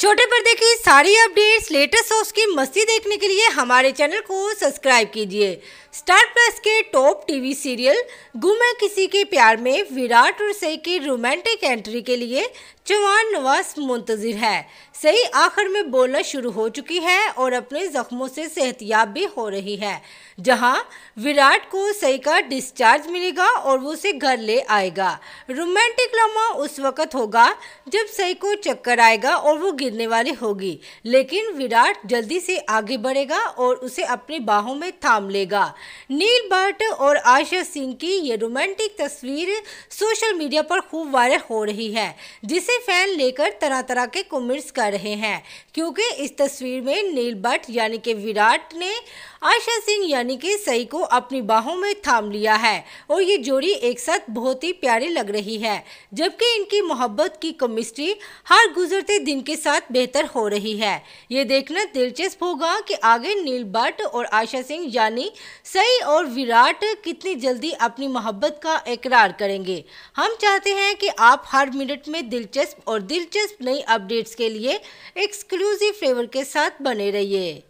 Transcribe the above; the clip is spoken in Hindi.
छोटे पर्दे की सारी अपडेट्स लेटेस्ट और की मस्ती देखने के लिए हमारे चैनल को सब्सक्राइब कीजिए स्टार प्लस के टॉप टीवी सीरियल गुम है किसी के प्यार में विराट और सई की रोमांटिक एंट्री के लिए चौहान नवाज मुंतजर है सई आखिर में बोलना शुरू हो चुकी है और अपने जख्मों से सेहतियाब भी हो रही है जहां विराट को सई का डिस्चार्ज मिलेगा और वो उसे घर ले आएगा रोमांटिक लम्हा उस वक्त होगा जब सई को चक्कर आएगा और वो गिरने वाली होगी लेकिन विराट जल्दी से आगे बढ़ेगा और उसे अपनी बाहों में थाम लेगा नील भट्ट और आशा सिंह की ये रोमांटिक तस्वीर सोशल मीडिया पर खूब वायरल हो रही है जिसे फैन लेकर तरह तरह के कमेंट्स कर रहे हैं क्योंकि इस तस्वीर में नील भट्ट यानी कि विराट ने आशा सिंह यानी कि सई को अपनी बाहों में थाम लिया है और ये जोड़ी एक साथ बहुत ही प्यारी लग रही है जबकि इनकी मोहब्बत की केमिस्ट्री हर गुजरते दिन के साथ हालत बेहतर हो रही है ये देखना दिलचस्प होगा कि आगे नील भट्ट और आशा सिंह यानी सई और विराट कितनी जल्दी अपनी मोहब्बत का इकरार करेंगे हम चाहते हैं कि आप हर मिनट में दिलचस्प और दिलचस्प नई अपडेट्स के लिए एक्सक्लूसिव फ्लेवर के साथ बने रहिए